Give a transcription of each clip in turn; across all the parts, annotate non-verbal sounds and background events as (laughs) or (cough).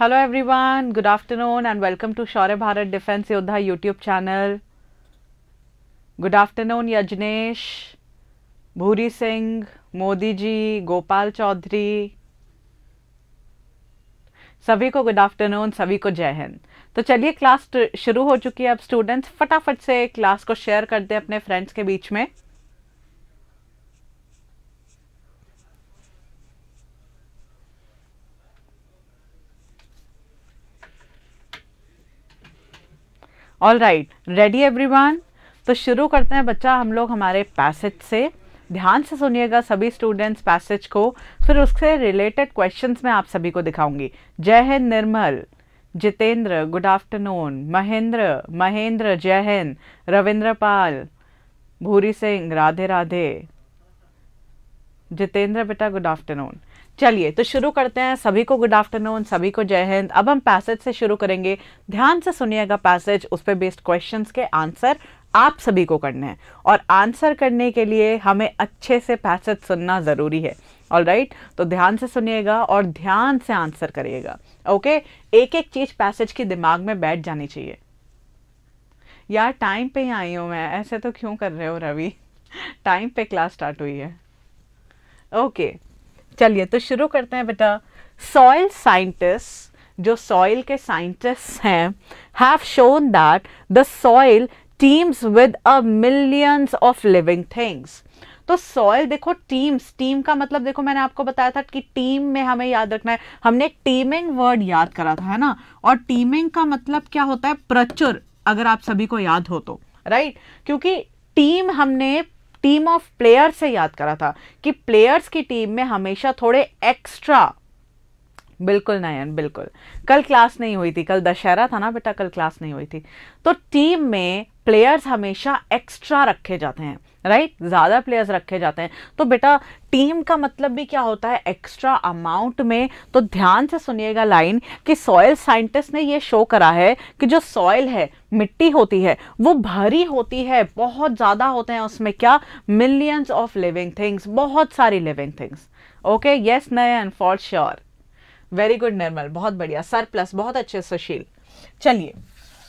Hello everyone good afternoon and welcome to Shaurya Bharat defence Yoddha YouTube channel good afternoon Yajnesh Bhuri Singh Modi जी गोपाल चौधरी सभी को good afternoon सभी को जय हिंद तो चलिए क्लास शुरू हो चुकी है अब स्टूडेंट्स फटाफट से क्लास को शेयर कर दें अपने फ्रेंड्स के बीच में ऑल राइट रेडी वन तो शुरू करते हैं बच्चा हम लोग हमारे पैसेज से ध्यान से सुनिएगा सभी स्टूडेंट्स पैसेज को फिर उससे रिलेटेड क्वेश्चंस मैं आप सभी को दिखाऊंगी जय हिंद निर्मल जितेंद्र गुड आफ्टरनून महेंद्र महेंद्र जय हिंद रविंद्र पाल भूरी सिंह राधे राधे जितेंद्र बेटा गुड आफ्टरनून चलिए तो शुरू करते हैं सभी को गुड आफ्टरनून सभी को जय हिंद अब हम पैसेज से शुरू करेंगे ध्यान से सुनिएगा पैसेज उस पर बेस्ड क्वेश्चन के आंसर आप सभी को करने हैं और आंसर करने के लिए हमें अच्छे से पैसेज सुनना ज़रूरी है ऑल राइट right? तो ध्यान से सुनिएगा और ध्यान से आंसर करिएगा ओके एक एक चीज़ पैसेज की दिमाग में बैठ जानी चाहिए यार टाइम पे ही आई हूँ मैं ऐसे तो क्यों कर रहे हो रवि टाइम (laughs) पे क्लास स्टार्ट हुई है ओके okay. चलिए तो शुरू करते हैं बेटा सॉइल साइंटिस्ट जो सॉइल के साइंटिस्ट हैं have shown that the soil teems with a millions of living things तो सॉइल देखो टीम्स टीम का मतलब देखो मैंने आपको बताया था कि टीम में हमें याद रखना है हमने टीमिंग वर्ड याद करा था है ना और टीमिंग का मतलब क्या होता है प्रचुर अगर आप सभी को याद हो तो राइट क्योंकि टीम हमने टीम ऑफ प्लेयर्स से याद करा था कि प्लेयर्स की टीम में हमेशा थोड़े एक्स्ट्रा बिल्कुल नयन बिल्कुल कल क्लास नहीं हुई थी कल दशहरा था ना बेटा कल क्लास नहीं हुई थी तो टीम में प्लेयर्स हमेशा एक्स्ट्रा रखे जाते हैं राइट right? ज़्यादा प्लेयर्स रखे जाते हैं तो बेटा टीम का मतलब भी क्या होता है एक्स्ट्रा अमाउंट में तो ध्यान से सुनिएगा लाइन कि सॉयल साइंटिस्ट ने ये शो करा है कि जो सॉयल है मिट्टी होती है वो भरी होती है बहुत ज़्यादा होते हैं उसमें क्या मिलियंस ऑफ लिविंग थिंग्स बहुत सारी living things okay yes and for sure very good Nirmal बहुत बढ़िया सर बहुत अच्छे सुशील चलिए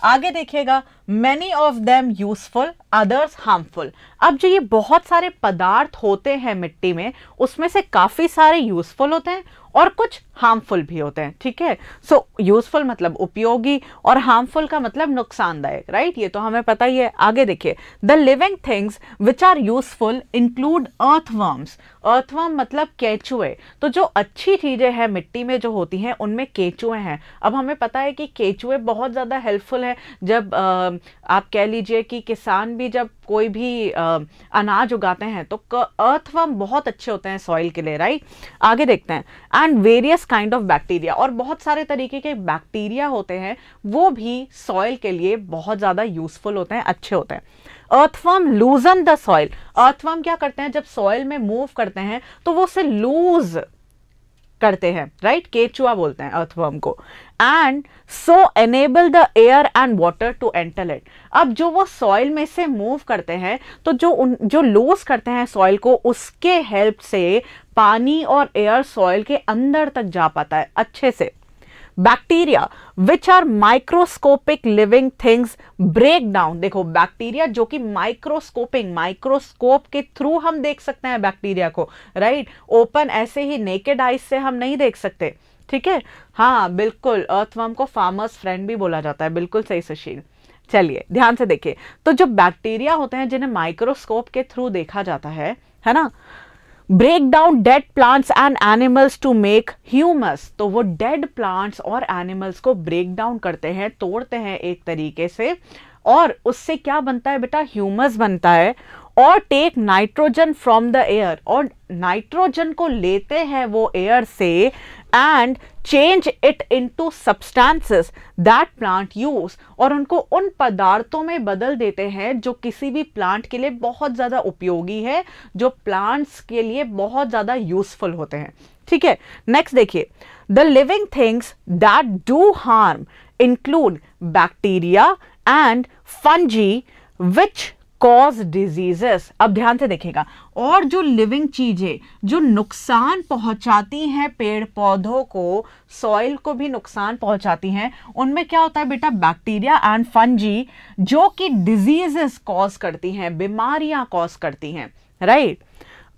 आगे देखिएगा many of them useful others harmful अब जो ये बहुत सारे पदार्थ होते हैं मिट्टी में उसमें से काफ़ी सारे यूजफुल होते हैं और कुछ हार्मफुल भी होते हैं ठीक है सो यूजफुल मतलब उपयोगी और हार्मफुल का मतलब नुकसानदायक राइट ये तो हमें पता ही है आगे देखिए the living things which are useful include earthworms earthworm मतलब केचुए तो जो अच्छी चीज़ें हैं मिट्टी में जो होती हैं उनमें केचुए हैं अब हमें पता है कि केचुए बहुत ज़्यादा हेल्पफुल है जब आ, आप कह लीजिए कि किसान भी जब कोई भी आ, अनाज उगाते हैं तो अर्थवर्म बहुत अच्छे होते हैं सॉइल के लिए राइट आगे देखते हैं and various kind of bacteria और बहुत सारे तरीके के बैक्टीरिया होते हैं वो भी सॉइल के लिए बहुत ज़्यादा यूजफुल होते हैं अच्छे होते हैं earthworm loosen the soil earthworm क्या करते हैं जब सॉइल में मूव करते हैं तो वो उसे लूज करते हैं राइट right? केचुआ बोलते हैं अर्थवर्म को and so enable the air and water to enter it अब जो वो सॉइल में से मूव करते हैं तो जो उन जो लूज करते हैं सॉइल को उसके हेल्प से पानी और एयर सॉइल के अंदर तक जा पाता है अच्छे से bacteria which are microscopic living things break down देखो बैक्टीरिया जो कि माइक्रोस्कोपिंग माइक्रोस्कोप के थ्रू हम देख सकते हैं बैक्टीरिया को राइट right? ओपन ऐसे ही नेकेड आइज से हम नहीं देख सकते ठीक है हाँ बिल्कुल अर्थवर्म को फार्मर्स फ्रेंड भी बोला जाता है बिल्कुल सही सुशील चलिए ध्यान से देखिए तो जो बैक्टीरिया होते हैं जिन्हें माइक्रोस्कोप के थ्रू देखा जाता है है ना break down dead plants and animals to make humus तो वो डेड प्लांट्स और एनिमल्स को ब्रेक डाउन करते हैं तोड़ते हैं एक तरीके से और उससे क्या बनता है बेटा ह्यूमस बनता है और take nitrogen from the air और नाइट्रोजन को लेते हैं वो एयर से and change it into substances that plant use और उनको उन पदार्थों में बदल देते हैं जो किसी भी प्लांट के लिए बहुत ज़्यादा उपयोगी है जो प्लांट्स के लिए बहुत ज़्यादा यूजफुल होते हैं ठीक है नेक्स्ट देखिए the living things that do harm include bacteria and fungi which cause diseases अब ध्यान से देखेगा और जो लिविंग चीज़ें जो नुकसान पहुंचाती हैं पेड़ पौधों को सॉइल को भी नुकसान पहुंचाती हैं उनमें क्या होता है बेटा बैक्टीरिया एंड फंजी जो कि डिजीजेस कॉज करती हैं बीमारियां कॉज करती हैं right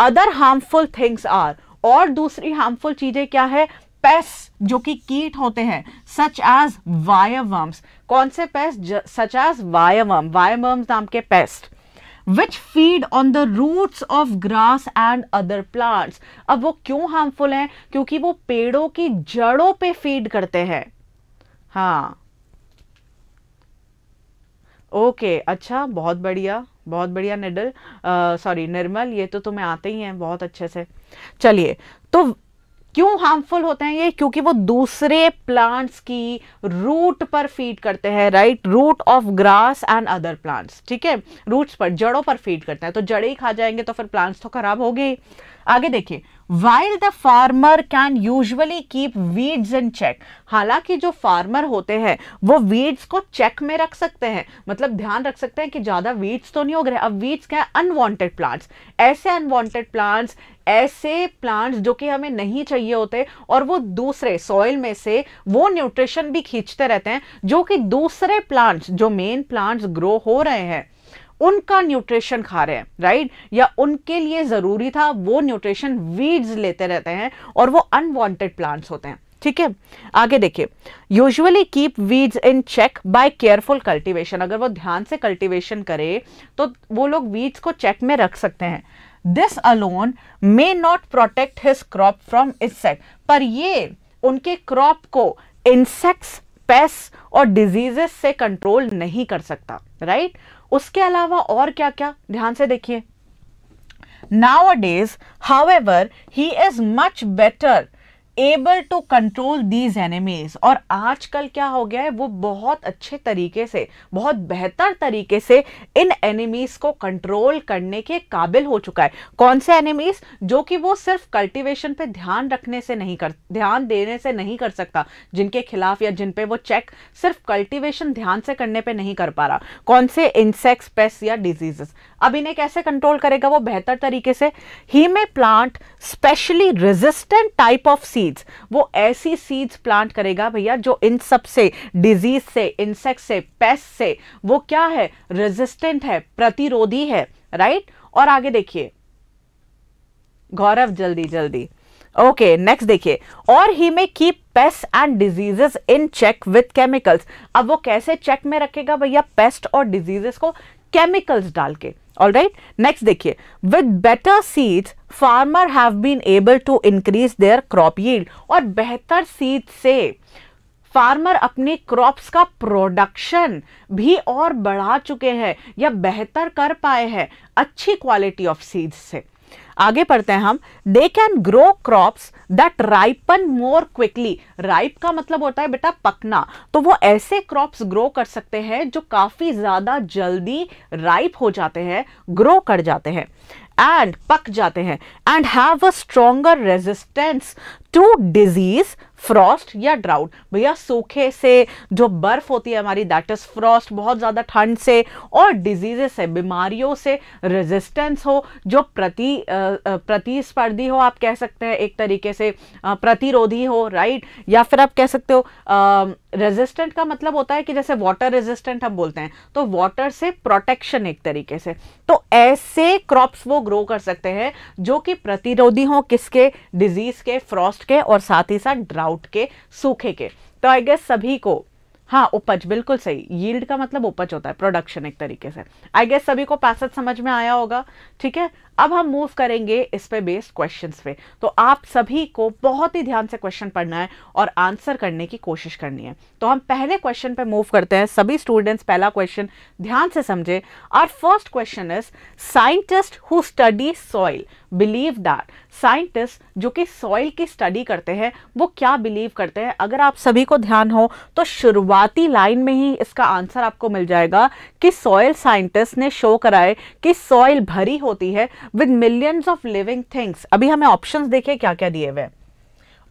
other harmful things are और दूसरी हार्मफुल चीज़ें क्या है पेस जो कि कीट होते हैं सच एज वायवर्म्स कौन से पेस्ट सच एज वायवर्म वायवर्म्स नाम के pests which feed on the roots of grass and other plants अब वो क्यों हार्मफुल हैं क्योंकि वो पेड़ों की जड़ों पे फीड करते हैं हाँ ओके okay, अच्छा बहुत बढ़िया बहुत बढ़िया निडल सॉरी निर्मल ये तो तुम्हें आते ही हैं बहुत अच्छे से चलिए तो क्यों हार्मफुल होते हैं ये क्योंकि वो दूसरे प्लांट्स की रूट पर फीड करते हैं right root of grass and other plants ठीक है रूट्स पर जड़ों पर फीड करते हैं तो जड़े ही खा जाएंगे तो फिर प्लांट्स तो खराब हो गए आगे देखिए while the farmer can usually keep weeds in check हालांकि जो फार्मर होते हैं वो वीड्स को चेक में रख सकते हैं मतलब ध्यान रख सकते हैं कि ज़्यादा वीड्स तो नहीं हो गए अब वीड्स क्या है अनवॉन्टेड प्लांट्स ऐसे अनवॉन्टेड प्लांट्स ऐसे प्लांट्स जो कि हमें नहीं चाहिए होते और वो दूसरे सॉइल में से वो न्यूट्रिशन भी खींचते रहते हैं जो कि दूसरे प्लांट्स जो मेन प्लांट्स ग्रो हो रहे हैं उनका न्यूट्रिशन खा रहे हैं राइट या उनके लिए ज़रूरी था वो न्यूट्रिशन वीड्स लेते रहते हैं और वो अनवांटेड प्लांट्स होते हैं ठीक है आगे देखिए usually keep weeds in check by careful cultivation अगर वो ध्यान से कल्टीवेशन करे तो वो लोग वीड्स को चेक में रख सकते हैं this alone may not protect his crop from insect पर ये उनके क्रॉप को इंसेक्ट्स पेस्ट और डिजीजेस से कंट्रोल नहीं कर सकता राइट right? उसके अलावा और क्या क्या ध्यान से देखिए nowadays however he is much better able to control these enemies और आजकल क्या हो गया है वो बहुत अच्छे तरीके से बहुत बेहतर तरीके से इन एनिमीज को कंट्रोल करने के काबिल हो चुका है कौन से एनिमीज जो कि वो सिर्फ कल्टीवेशन पे ध्यान रखने से नहीं कर ध्यान देने से नहीं कर सकता जिनके खिलाफ या जिन पे वो चेक सिर्फ कल्टीवेशन ध्यान से करने पे नहीं कर पा रहा कौन से इंसेक्ट्स पेस्ट या डिजीजेस अब इन्हें कैसे कंट्रोल करेगा वो बेहतर तरीके से ही में plant specially resistant type of सी सीड्स वो ऐसी सीड्स प्लांट करेगा भैया जो इन सब से डिजीज से इंसेक्ट से पेस्ट से वो क्या है रेजिस्टेंट है प्रतिरोधी है राइट और आगे देखिए गौरव जल्दी जल्दी ओके नेक्स्ट देखिए और ही में keep pests and diseases in check with chemicals अब वो कैसे चेक में रखेगा भैया पेस्ट और डिजीजेस को केमिकल्स डाल के all right next dekhiye with better seeds farmer have been able to increase their crop yield और बेहतर सीड से फार्मर अपने क्रॉप्स का प्रोडक्शन भी और बढ़ा चुके हैं या बेहतर कर पाए हैं अच्छी क्वालिटी ऑफ सीड्स से आगे पढ़ते हैं हम they can grow crops that ripen more quickly ripe का मतलब होता है बेटा पकना तो वो ऐसे क्रॉप्स ग्रो कर सकते हैं जो काफ़ी ज़्यादा जल्दी राइप हो जाते हैं ग्रो कर जाते हैं एंड पक जाते हैं and have a stronger resistance to disease frost या ड्राउट भैया सूखे से जो बर्फ होती है हमारी दैट इज फ्रॉस्ट बहुत ज़्यादा ठंड से और डिजीजे से बीमारियों से रेजिस्टेंस हो जो प्रति प्रतिस्पर्धी हो आप कह सकते हैं एक तरीके से प्रतिरोधी हो राइट या फिर आप कह सकते हो रेजिस्टेंट का मतलब होता है कि जैसे वाटर रेजिस्टेंट हम बोलते हैं तो वाटर से प्रोटेक्शन एक तरीके से तो ऐसे क्रॉप्स वो ग्रो कर सकते हैं जो कि प्रतिरोधी हों किसके डिजीज के फ्रॉस्ट के और साथ ही साथ ड्राउट के सूखे के तो आई गेस सभी को हाँ उपज बिल्कुल सही यील्ड का मतलब उपज होता है प्रोडक्शन एक तरीके से आई गेस सभी को पैसेज समझ में आया होगा ठीक है अब हम मूव करेंगे इस पे बेस्ड क्वेश्चंस पे तो आप सभी को बहुत ही ध्यान से क्वेश्चन पढ़ना है और आंसर करने की कोशिश करनी है तो हम पहले क्वेश्चन पे मूव करते हैं सभी स्टूडेंट्स पहला क्वेश्चन ध्यान से समझे और first question is scientist who study soil believe that scientist जो कि सॉइल की स्टडी करते हैं वो क्या बिलीव करते हैं अगर आप सभी को ध्यान हो तो शुरुआती लाइन में ही इसका आंसर आपको मिल जाएगा कि सॉइल साइंटिस्ट ने शो कराए कि सॉइल भरी होती है with millions of living things अभी हमें ऑप्शंस देखे क्या क्या दिए हुए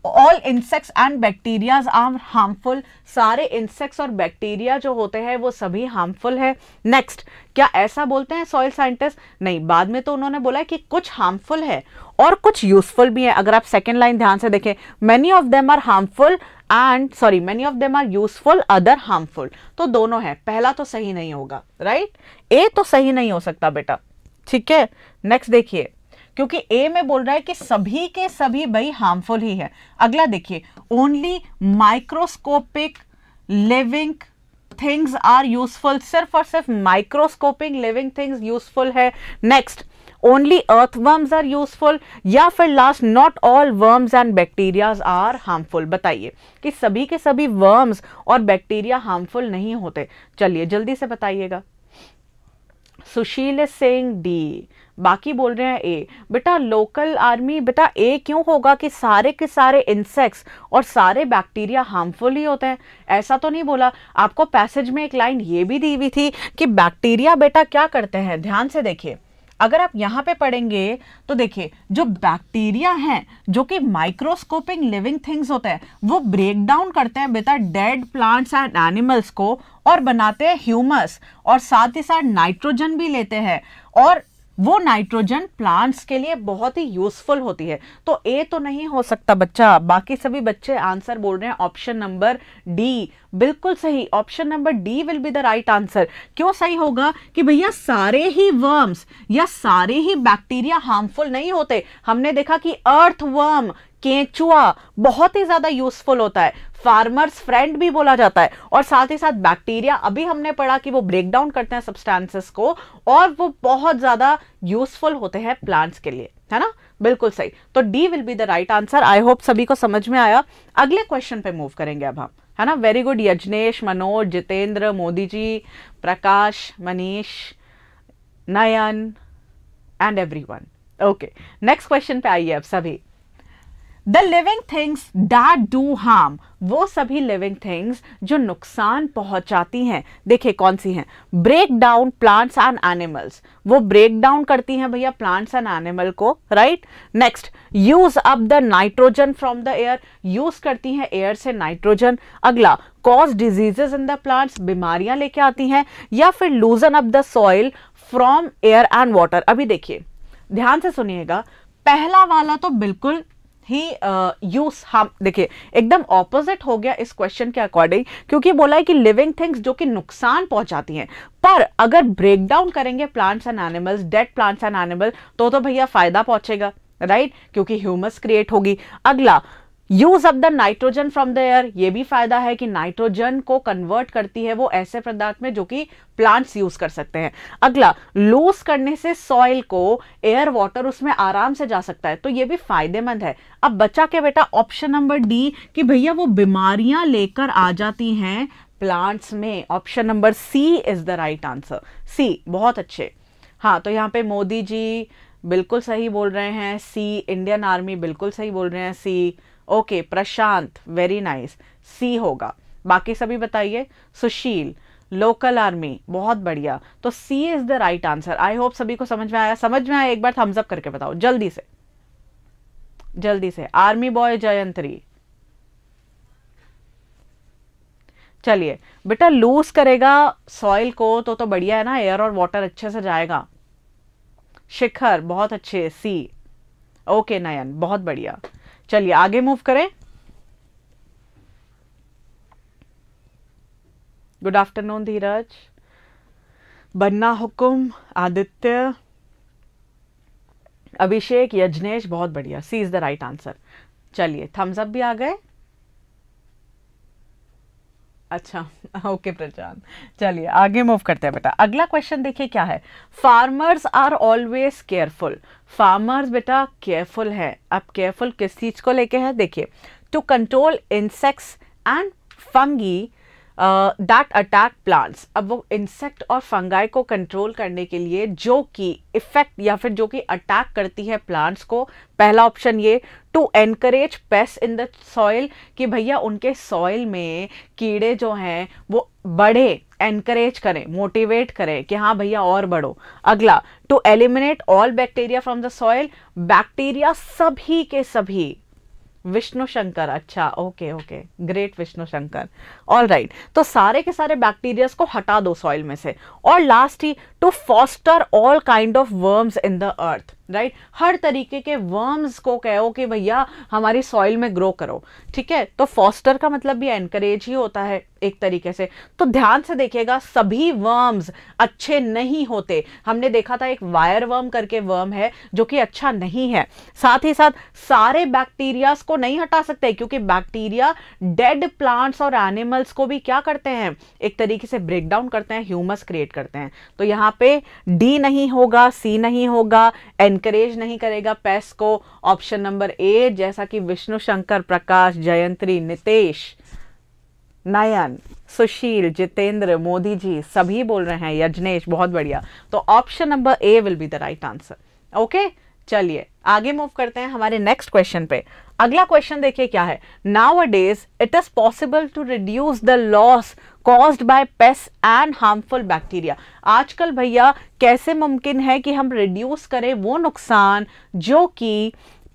all insects and bacterias are harmful सारे इंसेक्ट्स और बैक्टीरिया जो होते हैं वो सभी हार्मफुल है नेक्स्ट क्या ऐसा बोलते हैं सॉइल साइंटिस्ट नहीं बाद में तो उन्होंने बोला कि कुछ हार्मफुल है और कुछ यूजफुल भी है अगर आप सेकेंड लाइन ध्यान से देखें many of them are harmful and sorry many of them are useful other harmful तो दोनों है पहला तो सही नहीं होगा राइट right? ए तो सही नहीं हो सकता बेटा ठीक है नेक्स्ट देखिए क्योंकि ए में बोल रहा है कि सभी के सभी भाई हार्मफुल ही है अगला देखिए only microscopic living things are useful सिर्फ और सिर्फ माइक्रोस्कोपिक लिविंग थिंग्स यूजफुल है next only earthworms are useful या फिर last not all worms and bacterias are harmful बताइए कि सभी के सभी वर्म्स और बैक्टीरिया हार्मफुल नहीं होते चलिए जल्दी से बताइएगा सुशील इज सेइंग डी बाकी बोल रहे हैं ए बेटा लोकल आर्मी बेटा ए क्यों होगा कि सारे के सारे इंसेक्ट्स और सारे बैक्टीरिया हार्मफुल ही होते हैं ऐसा तो नहीं बोला आपको पैसेज में एक लाइन ये भी दी हुई थी कि बैक्टीरिया बेटा क्या करते हैं ध्यान से देखिए अगर आप यहाँ पे पढ़ेंगे तो देखिए जो बैक्टीरिया हैं जो कि माइक्रोस्कोपिंग लिविंग थिंग्स होते हैं वो ब्रेक डाउन करते हैं बेटा डेड प्लांट्स एंड एनिमल्स को और बनाते हैं ह्यूमस और साथ ही साथ नाइट्रोजन भी लेते हैं और वो नाइट्रोजन प्लांट्स के लिए बहुत ही यूजफुल होती है तो ए तो नहीं हो सकता बच्चा बाकी सभी बच्चे आंसर बोल रहे हैं ऑप्शन नंबर डी बिल्कुल सही option number D will be the right answer क्यों सही होगा कि भैया सारे ही वर्म्स या सारे ही बैक्टीरिया हार्मफुल नहीं होते हमने देखा कि अर्थ वर्म केंचुआ बहुत ही ज़्यादा यूजफुल होता है फार्मर्स फ्रेंड भी बोला जाता है और साथ ही साथ बैक्टीरिया अभी हमने पढ़ा कि वो ब्रेक डाउन करते हैं सब्सटेंसेस को और वो बहुत ज़्यादा यूजफुल होते हैं प्लांट्स के लिए है ना बिल्कुल सही तो D will be the right answer I hope सभी को समझ में आया अगले क्वेश्चन पे मूव करेंगे अब हम है ना very good Yajnesh Manoj Jitendra Modi ji Prakash Manish Nayan and every okay next question पे आइए अब सभी the living things that do harm वो सभी लिविंग थिंग्स जो नुकसान पहुंचाती हैं देखिए कौन सी हैं break down plants and animals वो ब्रेक डाउन करती हैं भैया प्लांट्स एंड एनिमल को right next use up the nitrogen from the air use करती हैं एयर से नाइट्रोजन अगला cause diseases in the plants बीमारियां लेके आती हैं या फिर loosen up the soil from air and water अभी देखिए ध्यान से सुनिएगा पहला वाला तो बिल्कुल ही uh, हम देखिए एकदम ऑपोजिट हो गया इस क्वेश्चन के अकॉर्डिंग क्योंकि बोला है कि लिविंग थिंग्स जो कि नुकसान पहुंचाती हैं पर अगर ब्रेकडाउन करेंगे plants and animals dead plants and animal तो तो भैया फायदा पहुंचेगा राइट right? क्योंकि ह्यूमस क्रिएट होगी अगला use up the nitrogen from the air ये भी फायदा है कि नाइट्रोजन को कन्वर्ट करती है वो ऐसे पदार्थ में जो कि प्लांट्स यूज कर सकते हैं अगला लूज करने से सॉइल को एयर वाटर उसमें आराम से जा सकता है तो ये भी फायदेमंद है अब बच्चा के बेटा ऑप्शन नंबर डी कि भैया वो बीमारियां लेकर आ जाती हैं प्लांट्स में option number C is the right answer C बहुत अच्छे हाँ तो यहाँ पे मोदी जी बिल्कुल सही बोल रहे हैं सी इंडियन आर्मी बिल्कुल सही बोल रहे हैं C okay Prashant very nice C होगा बाकी सभी बताइए सुशील लोकल आर्मी बहुत बढ़िया तो C is the right answer I hope सभी को समझ में आया समझ में आया एक बार थम्सअप करके बताओ जल्दी से जल्दी से आर्मी बॉय जयंत्री चलिए बेटा लूज करेगा सॉइल को तो तो बढ़िया है ना एयर और वाटर अच्छे से जाएगा शिखर बहुत अच्छे सी ओके नयन बहुत बढ़िया चलिए आगे मूव करें गुड आफ्टरनून धीरज बन्ना हुकुम आदित्य अभिषेक यजनेश बहुत बढ़िया C is the right answer चलिए थम्स अप भी आ गए अच्छा (laughs) ओके प्रजान चलिए आगे मूव करते हैं बेटा अगला क्वेश्चन देखिए क्या है farmers are always careful farmers बेटा केयरफुल है अब केयरफुल किस चीज़ को लेके है देखिए to control insects and fungi that attack plants अब वो इंसेक्ट और फंगाई को कंट्रोल करने के लिए जो कि इफेक्ट या फिर जो कि अटैक करती है प्लांट्स को पहला ऑप्शन ये to encourage pests in the soil कि भैया उनके सॉइल में कीड़े जो हैं वो बढ़े एनकरेज करें मोटिवेट करें कि हाँ भैया और बढ़ो अगला to eliminate all bacteria from the soil bacteria सभी के सभी विष्णु शंकर अच्छा okay okay great Vishnu Shankar all right तो सारे के सारे बैक्टीरियाज को हटा दो सॉइल में से और लास्ट ही to foster all kind of worms in the earth right right? हर तरीके के वर्म्स को कहो कि भैया हमारी सॉइल में ग्रो करो ठीक है तो फॉस्टर का मतलब भी एनकरेज ही होता है एक तरीके से तो ध्यान से देखिएगा सभी वर्म्स अच्छे नहीं होते हमने देखा था एक वायर वर्म करके वर्म है जो कि अच्छा नहीं है साथ ही साथ सारे बैक्टीरियाज को नहीं हटा सकते क्योंकि बैक्टीरिया डेड प्लांट्स और एनिमल्स को भी क्या करते हैं एक तरीके से ब्रेक डाउन करते हैं ह्यूमस क्रिएट करते हैं तो यहाँ पे डी नहीं होगा सी नहीं होगा एन इनकरेज नहीं करेगा पेस को ऑप्शन नंबर ए जैसा कि विष्णु शंकर प्रकाश जयंत्री नितेश नयन सुशील जितेंद्र मोदी जी सभी बोल रहे हैं यजनेश बहुत बढ़िया तो option number A will be the right answer okay चलिए आगे मूव करते हैं हमारे नेक्स्ट क्वेश्चन पे अगला क्वेश्चन देखिए क्या है nowadays it is possible to reduce the loss caused by pests and harmful bacteria आजकल भैया कैसे मुमकिन है कि हम रिड्यूस करें वो नुकसान जो कि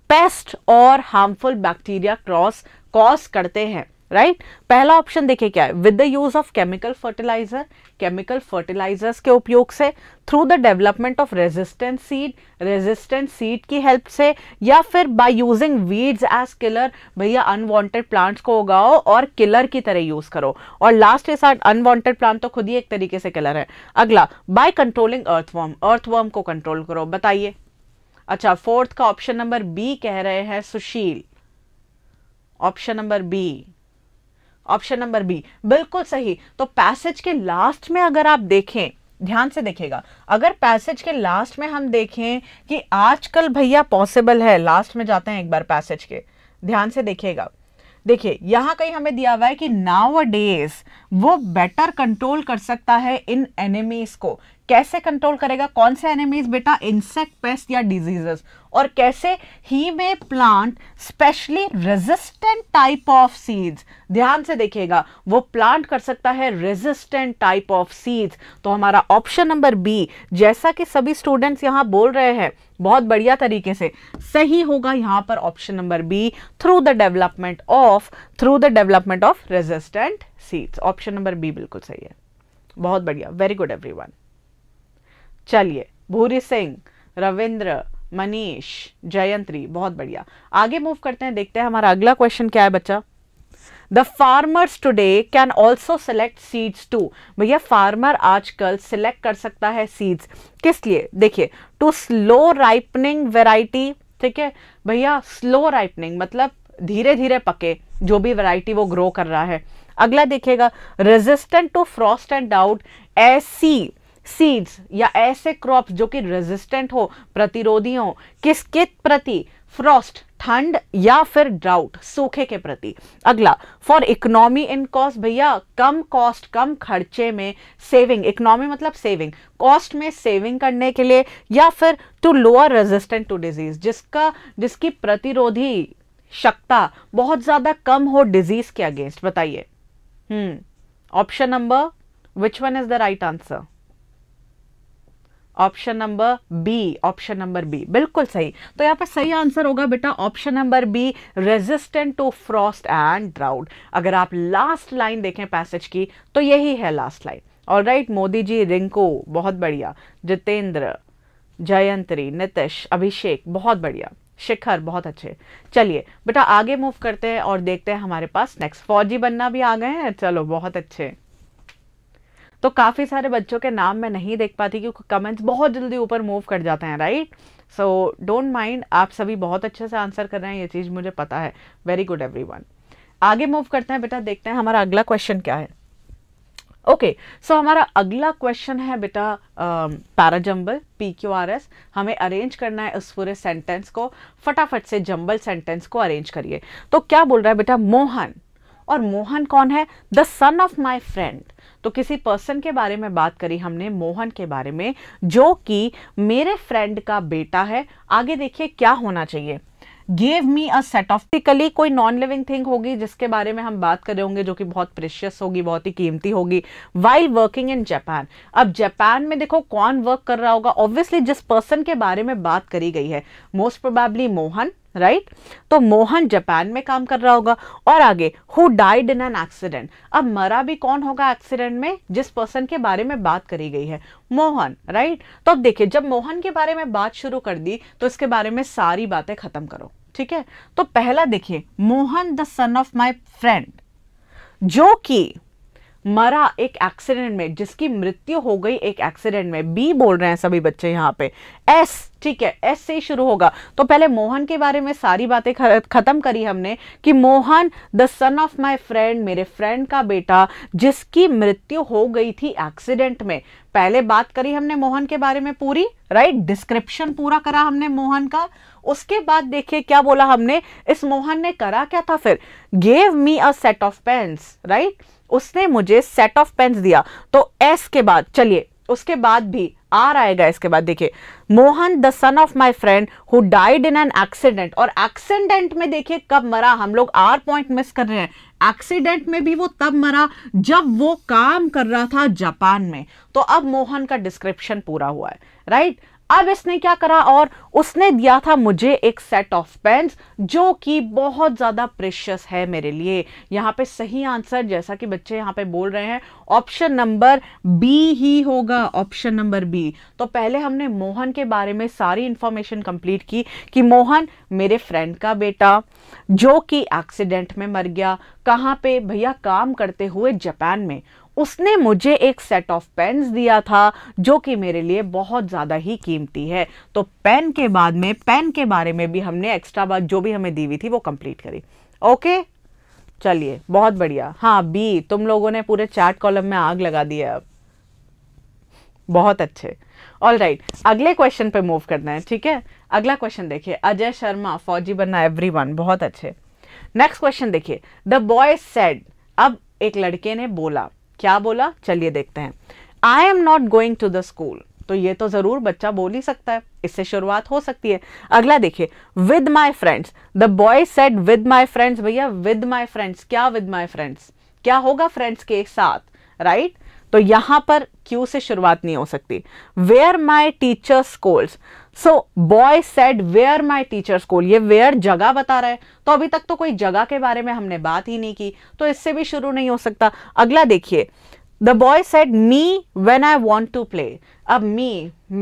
पेस्ट और हार्मफुल बैक्टीरिया क्रॉस कॉज करते हैं राइट right? पहला ऑप्शन देखिए क्या है with the use of chemical fertiliser chemical fertilisers के उपयोग से through the development of resistant seed resistant seed की हेल्प से या फिर by using weeds as killer भैया अनवांटेड प्लांट्स को उगाओ और किलर की तरह यूज करो और लास्ट के साथ अनवांटेड प्लांट तो खुद ही एक तरीके से किलर है अगला बाय कंट्रोलिंग अर्थवर्म अर्थवर्म को कंट्रोल करो बताइए अच्छा फोर्थ का ऑप्शन नंबर बी कह रहे हैं Sushil option number B option number B बिल्कुल सही तो पैसेज के लास्ट में अगर आप देखें ध्यान से देखेगा अगर पैसेज के लास्ट में हम देखें कि आजकल भैया पॉसिबल है लास्ट में जाते हैं एक बार पैसेज के ध्यान से देखेगा देखिए यहां कहीं हमें दिया हुआ है कि नाव डेज वो बेटर कंट्रोल कर सकता है इन एनिमीज को कैसे कंट्रोल करेगा कौन से एनिमीज बेटा इंसेक्ट पेस्ट या डिजीजेस और कैसे ही में plant specially resistant type of seeds ध्यान से देखिएगा वो प्लांट कर सकता है रेजिस्टेंट टाइप ऑफ सीड्स तो हमारा ऑप्शन नंबर बी जैसा कि सभी स्टूडेंट्स यहां बोल रहे हैं बहुत बढ़िया तरीके से सही होगा यहां पर option number B through the development of through the development of resistant seeds option number B बिल्कुल सही है बहुत बढ़िया वेरी गुड एवरी चलिए भूरी सिंह रविंद्र मनीष जयंत्री बहुत बढ़िया आगे मूव करते हैं देखते हैं हमारा अगला क्वेश्चन क्या है बच्चा the farmers today can also select seeds to भैया फार्मर आजकल सिलेक्ट कर सकता है सीड्स किस लिए देखिए टू स्लो राइपनिंग वेराइटी ठीक है भैया स्लो राइपनिंग मतलब धीरे धीरे पके जो भी वेराइटी वो ग्रो कर रहा है अगला देखिएगा रेजिस्टेंट टू फ्रॉस्ट एंड डाउट ऐसी सीड्स या ऐसे क्रॉप जो कि रेजिस्टेंट हो प्रतिरोधी हो किसके प्रति फ्रॉस्ट ठंड या फिर ड्राउट सूखे के प्रति अगला फॉर इकोनॉमी इन कॉस्ट भैया कम कॉस्ट कम खर्चे में सेविंग इकोनॉमी मतलब सेविंग कॉस्ट में सेविंग करने के लिए या फिर to lower resistant to disease जिसका जिसकी प्रतिरोधी शक्ता बहुत ज़्यादा कम हो डिजीज के अगेंस्ट बताइए option number which one is the right answer option number B option number B बिल्कुल सही तो यहाँ पर सही आंसर होगा बेटा option number B resistant to frost and drought अगर आप लास्ट लाइन देखें पैसेज की तो यही है लास्ट लाइन और राइट मोदी जी रिंकू बहुत बढ़िया जितेंद्र जयंत्री नितिश अभिषेक बहुत बढ़िया शिखर बहुत अच्छे चलिए बेटा आगे मूव करते हैं और देखते हैं हमारे पास नेक्स्ट फौजी बनना भी आ गए हैं चलो बहुत अच्छे तो काफ़ी सारे बच्चों के नाम मैं नहीं देख पाती क्योंकि कमेंट्स बहुत जल्दी ऊपर मूव कर जाते हैं राइट सो डोंट माइंड आप सभी बहुत अच्छे से आंसर कर रहे हैं ये चीज़ मुझे पता है वेरी गुड एवरी आगे मूव करते हैं बेटा देखते हैं हमारा अगला क्वेश्चन क्या है ओके okay, सो so हमारा अगला क्वेश्चन है बेटा para jumble P Q R S हमें अरेंज करना है उस पूरे सेंटेंस को फटाफट से जम्बल सेंटेंस को अरेंज करिए तो क्या बोल रहा है बेटा मोहन और मोहन कौन है the son of my friend तो किसी पर्सन के बारे में बात करी हमने मोहन के बारे में जो कि मेरे फ्रेंड का बेटा है आगे देखिए क्या होना चाहिए gave me a set of टिकली कोई नॉन लिविंग थिंग होगी जिसके बारे में हम बात कर रहे होंगे जो कि बहुत प्रेशियस होगी बहुत ही कीमती होगी वाइल वर्किंग इन जापान अब जापान में देखो कौन वर्क कर रहा होगा ऑब्वियसली जिस पर्सन के बारे में बात करी गई है most probably Mohan right right? तो मोहन जापान में काम कर रहा होगा और आगे who died in an accident अब मरा भी कौन होगा एक्सीडेंट में जिस पर्सन के बारे में बात करी गई है मोहन राइट right? तो अब देखिए जब मोहन के बारे में बात शुरू कर दी तो इसके बारे में सारी बातें खत्म करो ठीक है तो पहला देखिए Mohan the son of my friend जो कि मरा एक एक्सीडेंट में जिसकी मृत्यु हो गई एक एक्सीडेंट में बी बोल रहे हैं सभी बच्चे यहाँ पे एस ठीक है एस से शुरू होगा तो पहले मोहन के बारे में सारी बातें खत्म करी हमने कि Mohan the son of my friend मेरे फ्रेंड का बेटा जिसकी मृत्यु हो गई थी एक्सीडेंट में पहले बात करी हमने मोहन के बारे में पूरी राइट डिस्क्रिप्शन पूरा करा हमने मोहन का उसके बाद देखिए क्या बोला हमने इस मोहन ने करा क्या था फिर gave me a set of pens right उसने मुझे सेट ऑफ पेंस दिया तो एस के बाद चलिए उसके बाद भी आर आएगा इसके बाद देखिए Mohan the son of my friend who died in an accident और एक्सीडेंट में देखिए कब मरा हम लोग आर पॉइंट मिस कर रहे हैं एक्सीडेंट में भी वो तब मरा जब वो काम कर रहा था जापान में तो अब मोहन का डिस्क्रिप्शन पूरा हुआ है राइट right? अब इसने क्या करा और उसने दिया था मुझे एक सेट ऑफ पेन्स जो कि बहुत ज़्यादा प्रेशियस है मेरे लिए यहाँ पे सही आंसर जैसा कि बच्चे यहाँ पे बोल रहे हैं ऑप्शन नंबर बी ही होगा ऑप्शन नंबर बी तो पहले हमने मोहन के बारे में सारी इंफॉर्मेशन कंप्लीट की कि मोहन मेरे फ्रेंड का बेटा जो कि एक्सीडेंट में मर गया कहाँ पे भैया काम करते हुए जापान में उसने मुझे एक सेट ऑफ पेन्स दिया था जो कि मेरे लिए बहुत ज़्यादा ही कीमती है तो पेन के बाद में पेन के बारे में भी हमने एक्स्ट्रा बात जो भी हमें दी हुई थी वो कंप्लीट करी ओके चलिए बहुत बढ़िया हाँ बी तुम लोगों ने पूरे चैट कॉलम में आग लगा दी है अब बहुत अच्छे ऑल राइट right, अगले क्वेश्चन पे मूव करना है ठीक है अगला क्वेश्चन देखिए अजय शर्मा फौजी बनना एवरी बहुत अच्छे नेक्स्ट क्वेश्चन देखिए द बॉय सेड अब एक लड़के ने बोला क्या बोला चलिए देखते हैं I am not going to the school तो ये तो जरूर बच्चा बोल ही सकता है इससे शुरुआत हो सकती है अगला देखिए with my friends the boy said with my friends भैया विद माई फ्रेंड्स क्या विद माई फ्रेंड्स क्या होगा फ्रेंड्स के साथ राइट right? तो यहां पर क्यू से शुरुआत नहीं हो सकती where my teacher scolds so boy said where my teacher school ये वेयर जगह बता रहा है तो अभी तक तो कोई जगह के बारे में हमने बात ही नहीं की तो इससे भी शुरू नहीं हो सकता अगला देखिए the boy said me when I want to play अब मी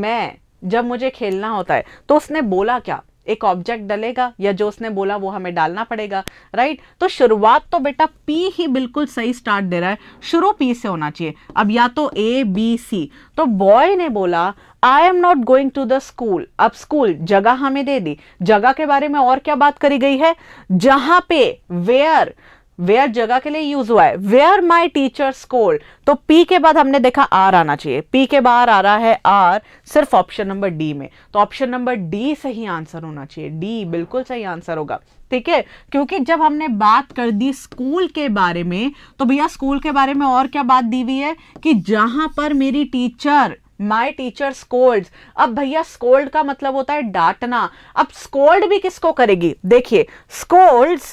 मैं जब मुझे खेलना होता है तो उसने बोला क्या एक ऑब्जेक्ट डलेगा या जो उसने बोला वो हमें डालना पड़ेगा राइट तो शुरुआत तो बेटा पी ही बिल्कुल सही स्टार्ट दे रहा है शुरू पी से होना चाहिए अब या तो ए बी सी तो बॉय ने बोला I am not going to the school अब स्कूल जगह हमें दे दी जगह के बारे में और क्या बात करी गई है जहां पे वेयर वेयर जगह के लिए यूज हुआ है वेयर माई टीचर स्कोल तो पी के बाद हमने देखा आर आना चाहिए पी के बाहर आ रहा है आर सिर्फ ऑप्शन नंबर डी में तो ऑप्शन नंबर डी सही आंसर होना चाहिए डी बिल्कुल सही आंसर होगा ठीक है क्योंकि जब हमने बात कर दी स्कूल के बारे में तो भैया स्कूल के बारे में और क्या बात दी हुई है कि जहां पर मेरी टीचर My teacher scolds. अब भैया scold का मतलब होता है डांटना अब scold भी किसको करेगी देखिए scolds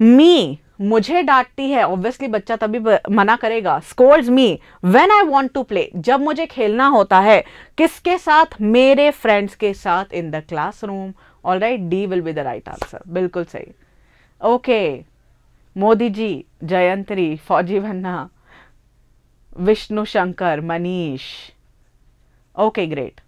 मी मुझे डांटती है ऑब्वियसली बच्चा तभी मना करेगा scolds me when I want to play जब मुझे खेलना होता है किसके साथ मेरे फ्रेंड्स के साथ in the classroom all right D will be the right answer बिल्कुल सही okay Modi ji Jayantri Fauji Bhanna Vishnu Shankar Manish okay great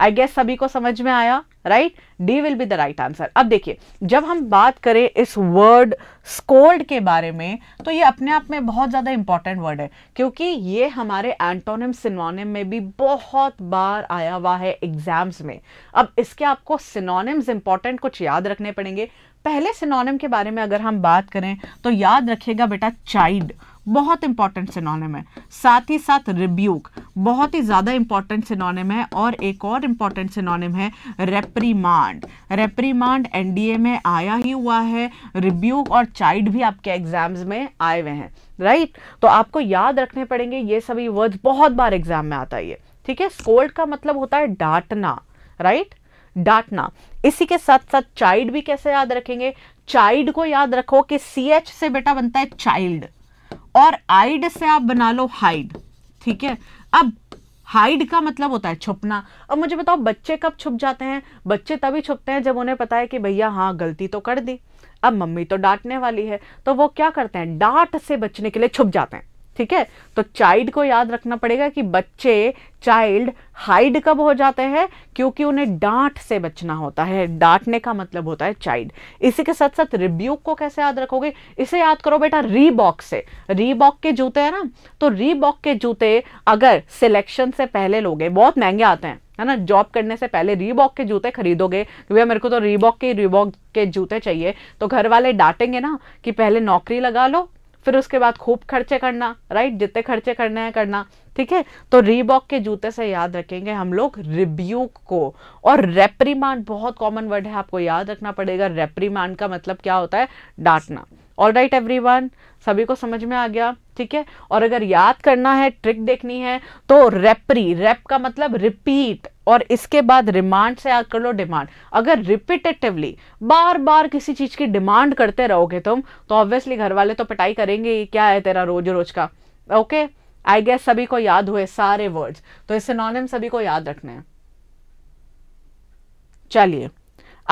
I guess सभी को समझ में आया right D will be the right answer अब देखिए जब हम बात करें इस वर्ड स्कोल्ड के बारे में तो ये अपने आप में बहुत ज़्यादा इंपॉर्टेंट वर्ड है क्योंकि ये हमारे एंटोनिम सिनोनिम में भी बहुत बार आया हुआ है एग्जाम्स में अब इसके आपको सिनोनिम्स इंपॉर्टेंट कुछ याद रखने पड़ेंगे पहले सिनोनिम के बारे में अगर हम बात करें तो याद रखिएगा बेटा चाइल्ड बहुत इंपॉर्टेंट सिनोनिम है साथ ही साथ रिब्यूक बहुत ही ज़्यादा इंपॉर्टेंट सिनोनिम है और एक और इम्पॉर्टेंट सिनोनिम है रेप्रीमांड रेप्रीमांड एनडीए में आया ही हुआ है रिब्यूक और चाइल्ड भी आपके एग्जाम्स में आए हुए हैं राइट तो आपको याद रखने पड़ेंगे ये सभी वर्ड्स बहुत बार एग्जाम में आता है ठीक है स्कोल्ड का मतलब होता है डांटना राइट डांटना इसी के साथ साथ चाइल्ड भी कैसे याद रखेंगे चाइल्ड को याद रखो कि सी एच से बेटा बनता है चाइल्ड और आइड से आप बना लो हाइड ठीक है अब हाइड का मतलब होता है छुपना अब मुझे बताओ बच्चे कब छुप जाते हैं बच्चे तभी छुपते हैं जब उन्हें पता है कि भैया हाँ गलती तो कर दी अब मम्मी तो डांटने वाली है तो वो क्या करते हैं डांट से बचने के लिए छुप जाते हैं ठीक है तो चाइल्ड को याद रखना पड़ेगा कि बच्चे चाइल्ड हाइड कब हो जाते हैं क्योंकि उन्हें डांट से बचना होता है डांटने का मतलब होता है चाइल्ड इसी के साथ साथ रिब्यूक को कैसे याद रखोगे इसे याद करो बेटा रीबॉक से रीबॉक के जूते हैं ना तो रीबॉक के जूते अगर सिलेक्शन से पहले लोगे बहुत महंगे आते हैं है ना जॉब करने से पहले रीबॉक के जूते खरीदोगे कि भैया मेरे को तो रीबॉक के रीबॉक के जूते चाहिए तो घर वाले डांटेंगे ना कि पहले नौकरी लगा लो फिर उसके बाद खूब खर्चे करना राइट जितने खर्चे करने हैं करना ठीक है तो रीबॉक के जूते से याद रखेंगे हम लोग रिब्यूक को और रेप्रीमांड बहुत कॉमन वर्ड है आपको याद रखना पड़ेगा रेप्रीमांड का मतलब क्या होता है डांटना ऑल राइट एवरी सभी को समझ में आ गया ठीक है और अगर याद करना है ट्रिक देखनी है तो रेपरी रेप का मतलब रिपीट और इसके बाद रिमांड से याद कर लो डिमांड अगर रिपीटेटिवली बार बार किसी चीज़ की डिमांड करते रहोगे तुम तो ऑब्वियसली घर वाले तो पिटाई करेंगे क्या है तेरा रोज रोज का ओके आई गेस सभी को याद हुए सारे वर्ड्स तो इस नॉनिम सभी को याद रखने हैं चलिए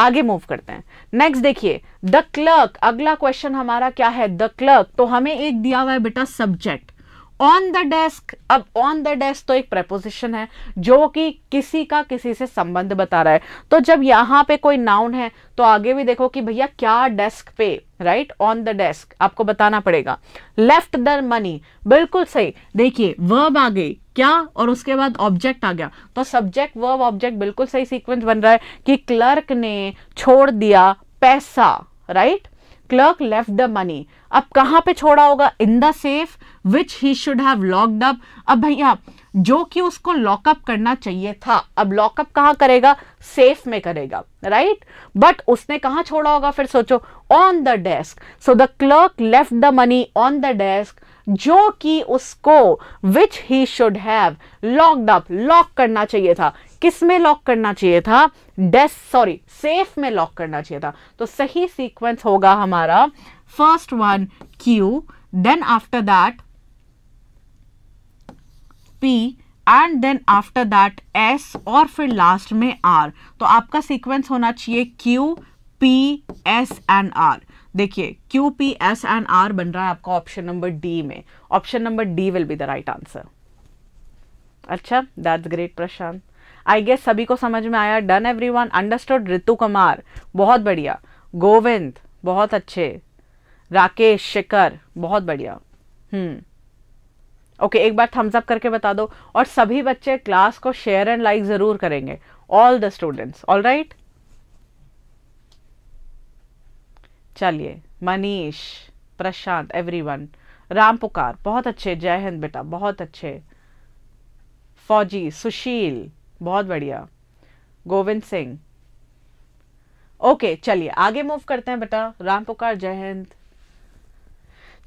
आगे मूव करते हैं नेक्स्ट देखिए द क्लर्क अगला क्वेश्चन हमारा क्या है द क्लर्क तो हमें एक दिया हुआ है बेटा सब्जेक्ट ऑन द डेस्क अब ऑन द डेस्क तो एक प्रेपोजिशन है जो कि किसी का किसी से संबंध बता रहा है तो जब यहां पे कोई नाउन है तो आगे भी देखो कि भैया क्या डेस्क पे राइट ऑन द डेस्क आपको बताना पड़ेगा लेफ्ट द मनी बिल्कुल सही देखिए वर्ब आ गई क्या और उसके बाद ऑब्जेक्ट आ गया तो सब्जेक्ट वर्ब ऑब्जेक्ट बिल्कुल सही सीक्वेंस बन रहा है कि क्लर्क ने छोड़ दिया पैसा right right? Clerk left the money अब कहाँ पे छोड़ा होगा in the safe which he should have locked up अब भैया जो कि उसको लॉकअप करना चाहिए था अब लॉकअप कहाँ करेगा सेफ में करेगा राइट बट उसने कहाँ छोड़ा होगा फिर सोचो on the desk so the clerk left the money on the desk जो कि उसको which he should have locked up lock करना चाहिए था किस में लॉक करना चाहिए था डेस सॉरी सेफ में लॉक करना चाहिए था तो सही सीक्वेंस होगा हमारा first one Q then after that P and then after that S और फिर लास्ट में आर तो आपका सीक्वेंस होना चाहिए Q P S and R देखिए Q P S and R बन रहा है आपका ऑप्शन नंबर डी में option number D will be the right answer अच्छा that's great Prashant I guess सभी को समझ में आया done everyone understood Ritu Kumar बहुत बढ़िया गोविंद बहुत अच्छे राकेश शिखर बहुत बढ़िया हम्म hmm. ओके एक बार थम्स अप करके बता दो और सभी बच्चे क्लास को शेयर एंड लाइक ज़रूर करेंगे all the students all right चलिए मनीष प्रशांत एवरी वन राम पुकार बहुत अच्छे जय हिंद बेटा बहुत अच्छे फौजी सुशील बहुत बढ़िया गोविंद सिंह ओके चलिए आगे मूव करते हैं बेटा राम पुकार जय हिंद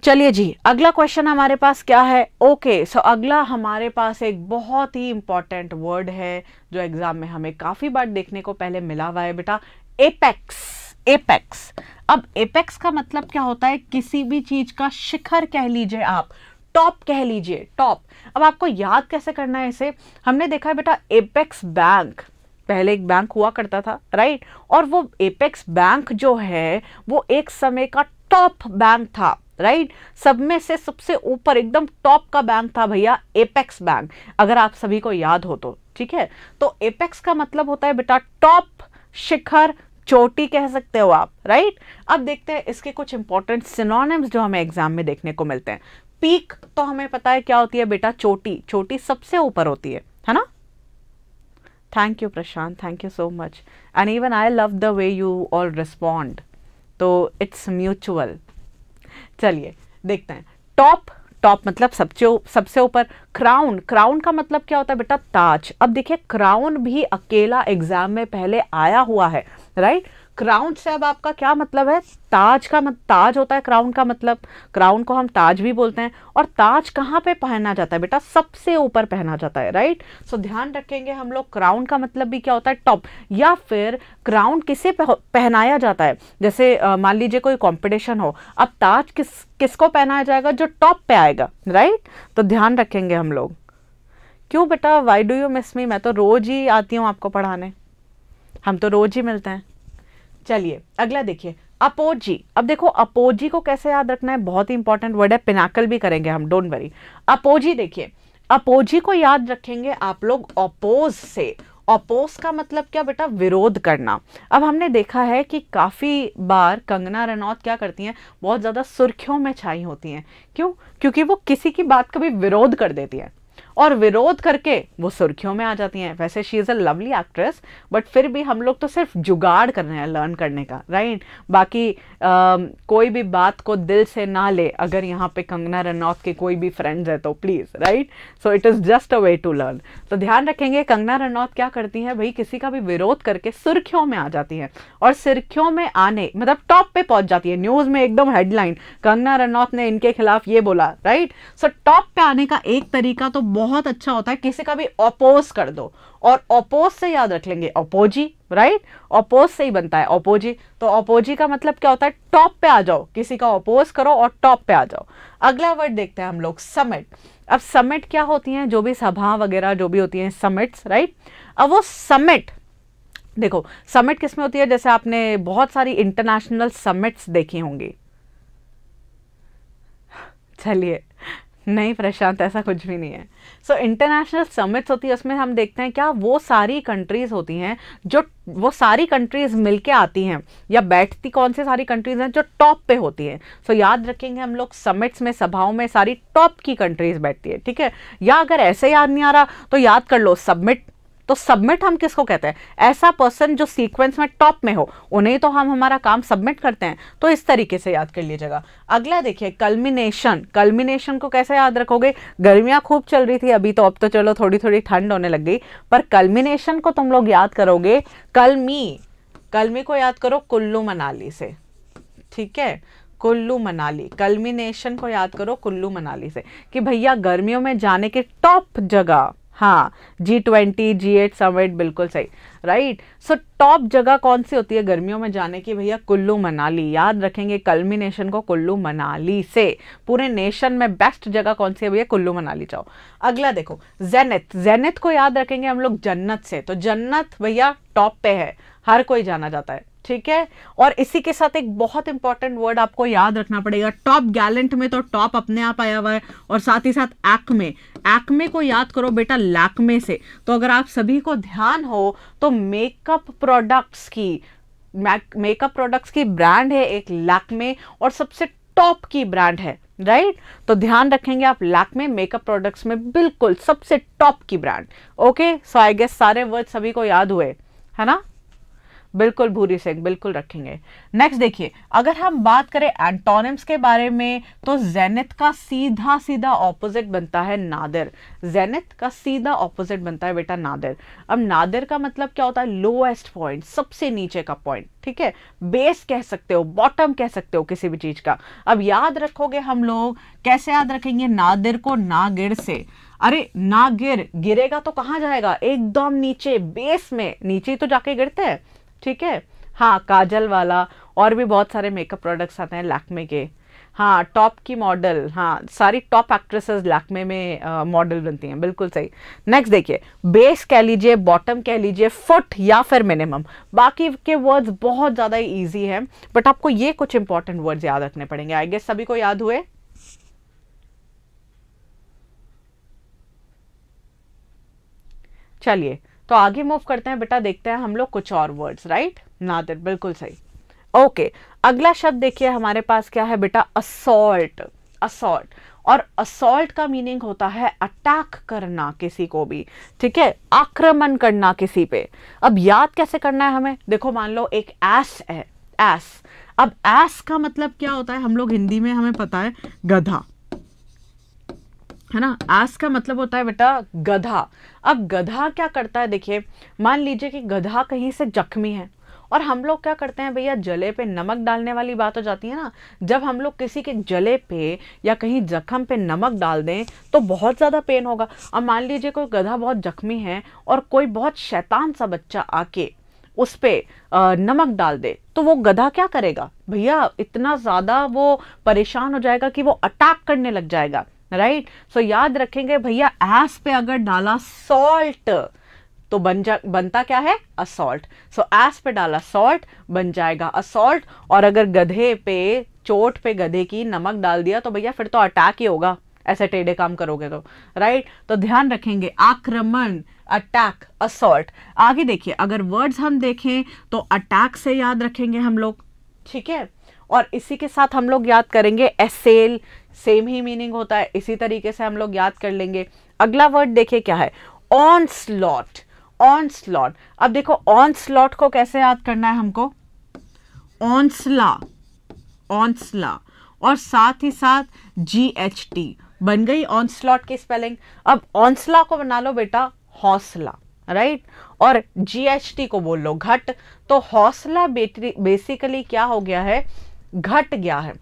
चलिए जी अगला क्वेश्चन हमारे पास क्या है ओके सो अगला हमारे पास एक बहुत ही इंपॉर्टेंट वर्ड है जो एग्जाम में हमें काफ़ी बार देखने को पहले मिला हुआ है बेटा एपेक्स एपेक्स अब एपेक्स का मतलब क्या होता है किसी भी चीज का शिखर कह लीजिए आप टॉप कह लीजिए टॉप अब आपको याद कैसे करना है इसे हमने देखा है बेटा एपेक्स बैंक पहले एक बैंक हुआ करता था राइट और वो एपेक्स बैंक जो है वो एक समय का टॉप बैंक था राइट right? सब में से सबसे ऊपर एकदम टॉप का बैंक था भैया एपेक्स बैंक अगर आप सभी को याद हो तो ठीक है तो एपेक्स का मतलब होता है बेटा टॉप शिखर चोटी कह सकते हो आप राइट right? अब देखते हैं इसके कुछ इंपॉर्टेंट सिनोनिम्स जो हमें एग्जाम में देखने को मिलते हैं पीक तो हमें पता है क्या होती है बेटा चोटी चोटी सबसे ऊपर होती है है ना thank you Prashant thank you so much and even I love the way you all respond तो इट्स म्यूचुअल चलिए देखते हैं टॉप टॉप मतलब सबसे सबसे ऊपर क्राउन क्राउन का मतलब क्या होता है बेटा ताज अब देखिए क्राउन भी अकेला एग्जाम में पहले आया हुआ है राइट right? क्राउन से अब आपका क्या मतलब है ताज का मत, ताज होता है क्राउन का मतलब क्राउन को हम ताज भी बोलते हैं और ताज कहाँ पे पहना जाता है बेटा सबसे ऊपर पहना जाता है राइट सो so, ध्यान रखेंगे हम लोग क्राउन का मतलब भी क्या होता है टॉप या फिर क्राउन किसे पहनाया जाता है जैसे मान लीजिए कोई कॉम्पिटिशन हो अब ताज किस किसको पहनाया जाएगा जो टॉप पे आएगा राइट तो ध्यान रखेंगे हम लोग क्यों बेटा why do you miss me मैं तो रोज़ ही आती हूँ आपको पढ़ाने हम तो रोज़ ही मिलते हैं चलिए अगला देखिए अपोजी अब देखो अपोजी को कैसे याद रखना है बहुत ही इंपॉर्टेंट वर्ड है पिनाकल भी करेंगे हम डोंट वरी अपोजी देखिए अपोजी को याद रखेंगे आप लोग अपोज से अपोज का मतलब क्या बेटा विरोध करना अब हमने देखा है कि काफ़ी बार कंगना रनौत क्या करती हैं बहुत ज़्यादा सुर्खियों में छाई होती हैं क्यों क्योंकि वो किसी की बात का भी विरोध कर देती हैं और विरोध करके वो सुर्खियों में आ जाती हैं वैसे she is a lovely actress but फिर भी हम लोग तो सिर्फ जुगाड़ कर रहे हैं लर्न करने का राइट बाकी आ, um, कोई भी बात को दिल से ना ले अगर यहाँ पे कंगना रनौत के कोई भी फ्रेंड्स है तो please right so it is just a way to learn तो ध्यान रखेंगे कंगना रनौत क्या करती हैं भाई किसी का भी विरोध करके सुर्खियों में आ जाती हैं और सुर्खियों में आने मतलब टॉप पे पहुंच जाती है न्यूज़ में एकदम हेडलाइन कंगना रनौत ने इनके खिलाफ ये बोला राइट सो टॉप पे आने का एक तरीका तो बहुत बहुत अच्छा होता है किसी का भी अपोज कर दो और अपोज से याद रख लेंगे अपोजी राइट अपोज से ही बनता है अपोजी तो अपोजी का मतलब क्या होता है टॉप पे आ जाओ किसी का अपोज करो और टॉप पे आ जाओ अगला वर्ड देखते हैं हम लोग समिट अब समिट क्या होती हैं जो भी सभा वगैरह जो भी होती हैं समिट्स राइट अब वो समिट देखो समिट किस में होती है जैसे आपने बहुत सारी इंटरनेशनल समिट्स देखी होंगी चलिए नहीं प्रशांत ऐसा कुछ भी नहीं है सो इंटरनेशनल समिट्स होती है उसमें हम देखते हैं क्या वो सारी कंट्रीज़ होती हैं जो वो सारी कंट्रीज़ मिलके आती हैं या बैठती कौन सी सारी कंट्रीज़ हैं जो टॉप पे होती हैं सो so, याद रखेंगे हम लोग समिट्स में सभाओं में सारी टॉप की कंट्रीज़ बैठती है ठीक है या अगर ऐसे याद नहीं आ रहा तो याद कर लो सबमिट तो सबमिट हम किसको कहते हैं ऐसा पर्सन जो सीक्वेंस में टॉप में हो उन्हें तो हम हमारा काम सबमिट करते हैं तो इस तरीके से याद कर लीजिएगा अगला देखिए कल्मिनेशन कल्मिनेशन को कैसे याद रखोगे गर्मियां खूब चल रही थी अभी तो अब तो चलो थोड़ी थोड़ी ठंड होने लग गई पर कल्मिनेशन को तुम लोग याद करोगे कलमी कलमी को याद करो कुल्लू मनाली से ठीक है कुल्लू मनाली कल्मिनेशन को याद करो कुल्लू मनाली से कि भैया गर्मियों में जाने के टॉप जगह हाँ जी ट्वेंटी जी एट समिट बिल्कुल सही राइट सो टॉप जगह कौन सी होती है गर्मियों में जाने की भैया कुल्लू मनाली याद रखेंगे कल्मिनेशन को कुल्लू मनाली से पूरे नेशन में बेस्ट जगह कौन सी है भैया कुल्लू मनाली जाओ अगला देखो जैनित जेनेथ को याद रखेंगे हम लोग जन्नत से तो जन्नत भैया टॉप पे है हर कोई जाना जाता है ठीक है और इसी के साथ एक बहुत इंपॉर्टेंट वर्ड आपको याद रखना पड़ेगा टॉप गैलेंट में तो टॉप अपने आप आया हुआ है और साथ ही साथ एक्मे एक्मे को याद करो बेटा लैकमे से तो अगर आप सभी को ध्यान हो तो मेकअप प्रोडक्ट्स की मेकअप प्रोडक्ट्स की ब्रांड है एक लैकमे और सबसे टॉप की ब्रांड है राइट right? तो ध्यान रखेंगे आप लैक में मेकअप प्रोडक्ट्स में बिल्कुल सबसे टॉप की brand okay so I guess सारे वर्ड सभी को याद हुए है ना बिल्कुल भूरी सिंह बिल्कुल रखेंगे नेक्स्ट देखिए अगर हम बात करें एंटोनिम्स के बारे में तो जेनिथ का सीधा सीधा ऑपोजिट बनता है नादर जेनिथ का सीधा ऑपोजिट बनता है बेटा नादर अब नादर का मतलब क्या होता है लोएस्ट पॉइंट सबसे नीचे का पॉइंट ठीक है बेस कह सकते हो बॉटम कह सकते हो किसी भी चीज का अब याद रखोगे हम लोग कैसे याद रखेंगे नादिर को नागिर से अरे ना गिर गिरेगा तो कहाँ जाएगा एकदम नीचे बेस में नीचे तो जाके गिरते हैं ठीक है हाँ काजल वाला और भी बहुत सारे मेकअप प्रोडक्ट्स आते हैं लैक्मे के हाँ टॉप की मॉडल हाँ सारी टॉप एक्ट्रेसेस लैक्मे में मॉडल बनती हैं बिल्कुल सही नेक्स्ट देखिए बेस कह लीजिए बॉटम कह लीजिए फुट या फिर मिनिमम बाकी के वर्ड्स बहुत ज़्यादा इजी हैं बट आपको ये कुछ इंपॉर्टेंट वर्ड्स याद रखने पड़ेंगे आई गेस सभी को याद हुए चलिए तो आगे मूव करते हैं बेटा देखते हैं हम लोग कुछ और वर्ड्स राइट नादर बिल्कुल सही ओके okay, अगला शब्द देखिए हमारे पास क्या है बेटा असोल्ट असोल्ट और असोल्ट का मीनिंग होता है अटैक करना किसी को भी ठीक है आक्रमण करना किसी पे अब याद कैसे करना है हमें देखो मान लो एक एस है एस अब एस का मतलब क्या होता है हम लोग हिंदी में हमें पता है गधा है ना आस का मतलब होता है बेटा गधा अब गधा क्या करता है देखिए मान लीजिए कि गधा कहीं से जख्मी है और हम लोग क्या करते हैं भैया जले पे नमक डालने वाली बात हो जाती है ना जब हम लोग किसी के जले पे या कहीं जख्म पे नमक डाल दें तो बहुत ज़्यादा पेन होगा अब मान लीजिए कोई गधा बहुत जख्मी है और कोई बहुत शैतान सा बच्चा आके उस पर नमक डाल दे तो वो गधा क्या करेगा भैया इतना ज़्यादा वो परेशान हो जाएगा कि वो अटैक करने लग जाएगा राइट सो so, याद रखेंगे भैया एस पे अगर डाला सॉल्ट तो बन जा बनता क्या है असॉल्ट सो एस पे डाला सॉल्ट बन जाएगा असॉल्ट और अगर गधे पे चोट पे गधे की नमक डाल दिया तो भैया फिर तो अटैक ही होगा ऐसे टेढ़े काम करोगे तो राइट तो ध्यान रखेंगे आक्रमण अटैक असॉल्ट आगे देखिए अगर वर्ड्स हम देखें तो अटैक से याद रखेंगे हम लोग ठीक है और इसी के साथ हम लोग याद करेंगे एसेल सेम ही मीनिंग होता है इसी तरीके से हम लोग याद कर लेंगे अगला वर्ड देखिए क्या है ऑन स्लॉट ऑन स्लॉट अब देखो ऑन स्लॉट को कैसे याद करना है हमको ऑन स्ला ऑन स्ला और साथ ही साथ जी एच टी बन गई ऑन स्लॉट की स्पेलिंग अब ऑनस्ला को बना लो बेटा हौसला राइट और जी एच टी को बोल लो घट तो हौसला बेसिकली क्या हो गया है घट गया है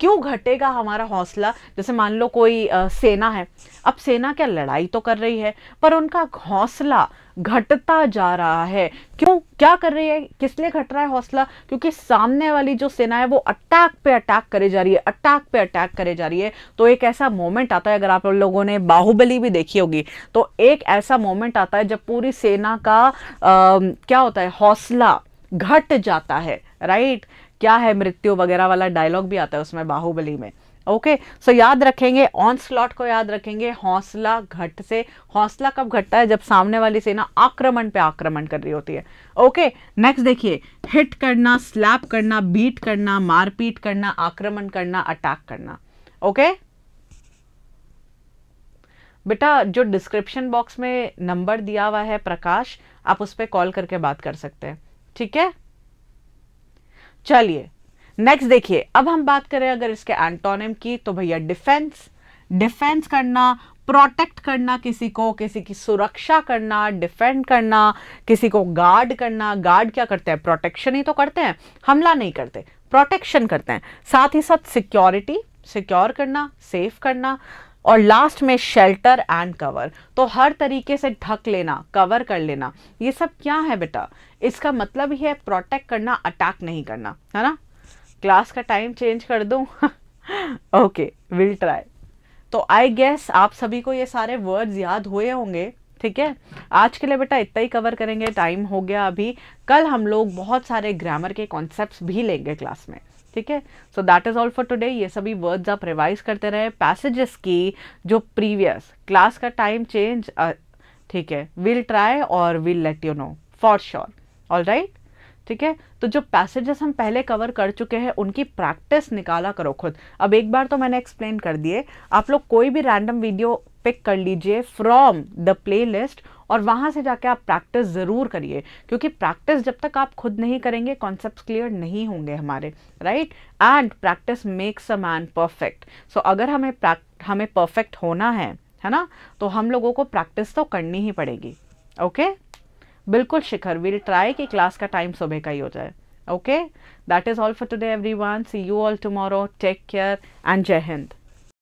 क्यों घटेगा हमारा हौसला जैसे मान लो कोई आ, सेना है अब सेना क्या लड़ाई तो कर रही है पर उनका हौसला घटता जा रहा है क्यों क्या कर रही है किस लिए घट रहा है हौसला क्योंकि सामने वाली जो सेना है वो अटैक पे अटैक करे जा रही है अटैक पे अटैक करे जा रही है तो एक ऐसा मोमेंट आता है अगर आप लोगों ने बाहुबली भी देखी होगी तो एक ऐसा मोमेंट आता है जब पूरी सेना का आ, क्या होता है हौसला घट जाता है राइट क्या है मृत्यु वगैरह वाला डायलॉग भी आता है उसमें बाहुबली में ओके okay, सो so याद रखेंगे ऑन स्लॉट को याद रखेंगे हौसला घट से हौसला कब घटता है जब सामने वाली सेना आक्रमण पे आक्रमण कर रही होती है ओके नेक्स्ट देखिए हिट करना स्लैप करना बीट करना मारपीट करना आक्रमण करना अटैक करना ओके okay? बेटा जो डिस्क्रिप्शन बॉक्स में नंबर दिया हुआ है प्रकाश आप उस पर कॉल करके बात कर सकते हैं ठीक है चलिए नेक्स्ट देखिए अब हम बात करें अगर इसके एंटोनिम की तो भैया डिफेंस डिफेंस करना प्रोटेक्ट करना किसी को किसी की सुरक्षा करना डिफेंड करना किसी को गार्ड करना गार्ड क्या करते हैं प्रोटेक्शन ही तो करते हैं हमला नहीं करते प्रोटेक्शन करते हैं साथ ही साथ सिक्योरिटी सिक्योर करना सेफ करना और लास्ट में शेल्टर एंड कवर तो हर तरीके से ढक लेना कवर कर लेना ये सब क्या है बेटा इसका मतलब ही है प्रोटेक्ट करना अटैक नहीं करना है ना क्लास का टाइम चेंज कर दूँ ओके विल ट्राई तो आई गेस आप सभी को ये सारे वर्ड्स याद हुए होंगे ठीक है आज के लिए बेटा इतना ही कवर करेंगे टाइम हो गया अभी कल हम लोग बहुत सारे ग्रामर के कॉन्सेप्ट भी लेंगे क्लास में ठीक है so that is all for today ये सभी वर्ड्स आप रिवाइज करते रहे पैसेजेस की जो प्रीवियस क्लास का टाइम चेंज ठीक है विल ट्राई और will let you know for sure all right ठीक है तो जो पैसेजेस हम पहले कवर कर चुके हैं उनकी प्रैक्टिस निकाला करो खुद अब एक बार तो मैंने एक्सप्लेन कर दिए आप लोग कोई भी रैंडम वीडियो पिक कर लीजिए फ्रॉम द प्लेलिस्ट और वहाँ से जाके आप प्रैक्टिस ज़रूर करिए क्योंकि प्रैक्टिस जब तक आप खुद नहीं करेंगे कॉन्सेप्ट क्लियर नहीं होंगे हमारे right and practice makes a man perfect so अगर हमें हमें परफेक्ट होना है है ना तो हम लोगों को प्रैक्टिस तो करनी ही पड़ेगी ओके बिल्कुल शिखर विल ट्राई कि क्लास का टाइम सुबह का ही हो जाए okay that is all for today everyone see you all tomorrow take care and Jai Hind